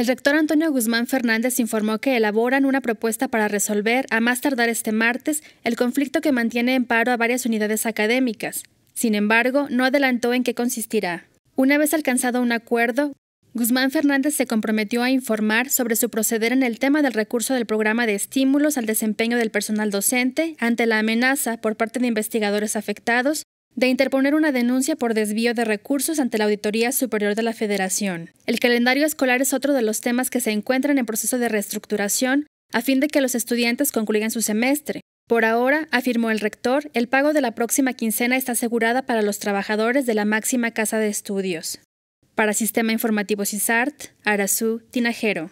El rector Antonio Guzmán Fernández informó que elaboran una propuesta para resolver, a más tardar este martes, el conflicto que mantiene en paro a varias unidades académicas. Sin embargo, no adelantó en qué consistirá. Una vez alcanzado un acuerdo, Guzmán Fernández se comprometió a informar sobre su proceder en el tema del recurso del programa de estímulos al desempeño del personal docente ante la amenaza por parte de investigadores afectados de interponer una denuncia por desvío de recursos ante la Auditoría Superior de la Federación. El calendario escolar es otro de los temas que se encuentran en proceso de reestructuración a fin de que los estudiantes concluyan su semestre. Por ahora, afirmó el rector, el pago de la próxima quincena está asegurada para los trabajadores de la máxima casa de estudios. Para Sistema Informativo CISART, Arazú Tinajero.